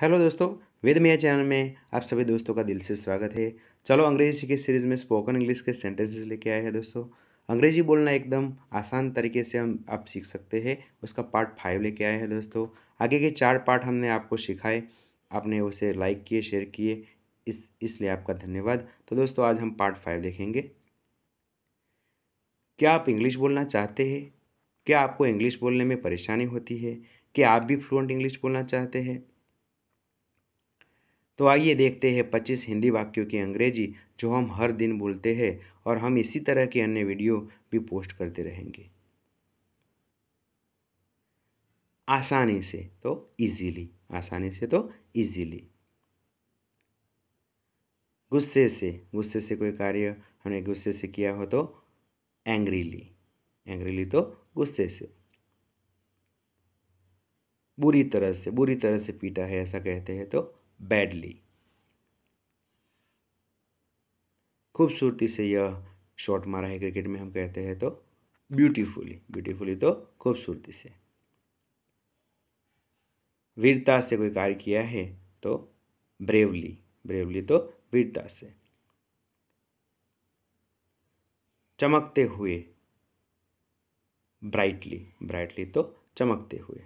hello दोस्तों वेद मेया channel में आप सभी दोस्तों का दिल से स्वागत है चलो अंग्रेजी की सीरीज़ में स्पोकन इंग्लिश के सेंटेंसेस लेके आए हैं दोस्तों अंग्रेजी बोलना एकदम आसान तरीके से हम आप सीख सकते हैं उसका पार्ट फाइव लेके आए हैं दोस्तों आगे के चार पार्ट हमने आपको सिखाए आपने उसे लाइक किए शेयर किए इस इसलिए आपका धन्यवाद तो दोस्तों आज हम पार्ट फाइव देखेंगे क्या आप इंग्लिश बोलना चाहते हैं क्या आपको इंग्लिश बोलने में परेशानी होती है क्या आप भी फ्लुएंट इंग्लिश बोलना चाहते हैं तो आइए देखते हैं 25 हिंदी वाक्यों की अंग्रेजी जो हम हर दिन बोलते हैं और हम इसी तरह के अन्य वीडियो भी पोस्ट करते रहेंगे आसानी से तो इजीली आसानी से तो इजीली गुस्से से गुस्से से कोई कार्य हमने गुस्से से किया हो तो एंग्रीली एंग्रीली तो गुस्से से बुरी तरह से बुरी तरह से पीटा है ऐसा कहते हैं तो बैडली खूबसूरती से यह शॉट मारा है क्रिकेट में हम कहते हैं तो ब्यूटीफुली ब्यूटीफुली तो खूबसूरती से वीरता से कोई कार्य किया है तो ब्रेवली ब्रेवली तो वीरता से चमकते हुए ब्राइटली ब्राइटली तो चमकते हुए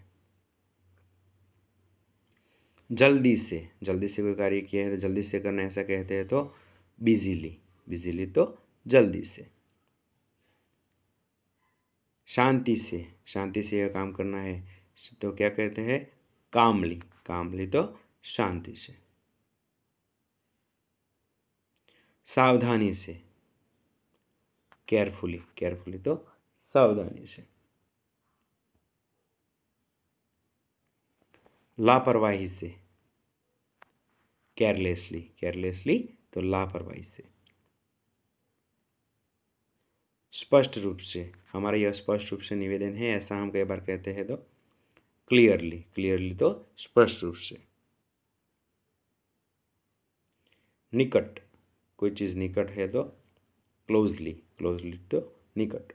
जल्दी से जल्दी से कोई कार्य किया है तो जल्दी से करना ऐसा कहते हैं तो बिजीली बिजीली तो जल्दी से शांति से शांति से यह काम करना है तो क्या कहते हैं कामली कामली तो शांति से सावधानी से केयरफुली केयरफुली तो सावधानी से लापरवाही से केयरलेसली केयरलेसली तो लापरवाही से स्पष्ट रूप से हमारा यह स्पष्ट रूप से निवेदन है ऐसा हम कई बार कहते हैं तो क्लियरली क्लियरली तो स्पष्ट रूप से निकट कोई चीज़ निकट है तो क्लोजली क्लोजली तो निकट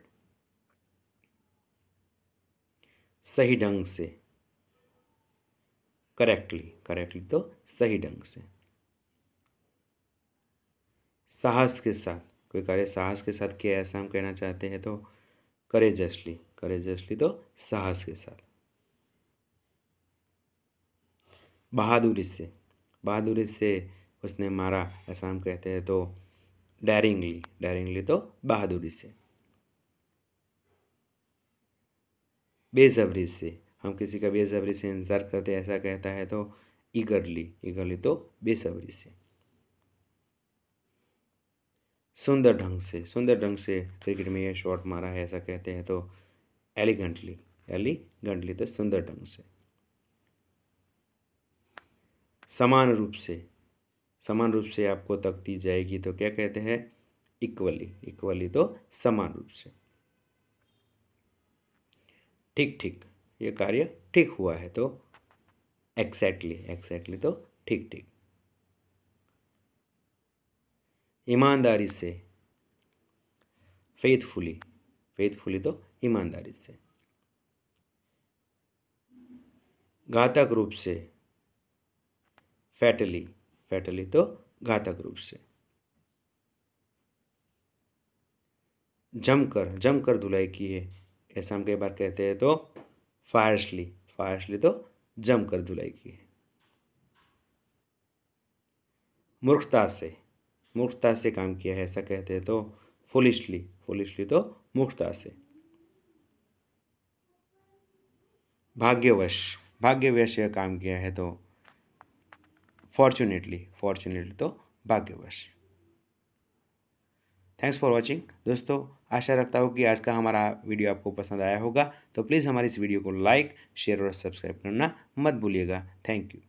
सही ढंग से करेक्टली करेक्टली तो सही ढंग से साहस के साथ कोई कार्य साहस के साथ किया ऐसा हम कहना चाहते हैं तो करेजसली करेजसली तो साहस के साथ बहादुरी से बहादुरी से उसने मारा ऐसा हम कहते हैं तो डैरिंगली डैरिंगली तो बहादुरी से बेसब्री से हम किसी का बेसब्री से इंतज़ार करते ऐसा कहता है तो ईगरली ईगरली तो बेसब्री से सुंदर ढंग से सुंदर ढंग से क्रिकेट में यह शॉट मारा है ऐसा कहते हैं तो एलिगेंटली एलिगेंटली तो सुंदर ढंग से समान रूप से समान रूप से आपको तकती जाएगी तो क्या कहते हैं इक्वली इक्वली तो समान रूप से ठीक ठीक ये कार्य ठीक हुआ है तो एक्सैक्टली एक्सैक्टली तो ठीक ठीक ईमानदारी से फेथफुली फेथफुली तो ईमानदारी से घातक रूप से फैटली फैटली तो घातक रूप से जमकर जमकर धुलाई की है ऐसा हम कई बार कहते हैं तो फायर्सली फायर्सली तो जमकर धुलाई की है मूर्खता से मूर्खता से काम किया है ऐसा कहते हैं तो फुलिशली फुलिशली तो मूर्खता से भाग्यवश भाग्यवश यह काम किया है तो फॉर्चुनेटली फॉर्चुनेटली तो भाग्यवश थैंक्स फॉर वॉचिंग दोस्तों आशा रखता हूँ कि आज का हमारा वीडियो आपको पसंद आया होगा तो प्लीज़ हमारी इस वीडियो को लाइक शेयर और सब्सक्राइब करना मत भूलिएगा थैंक यू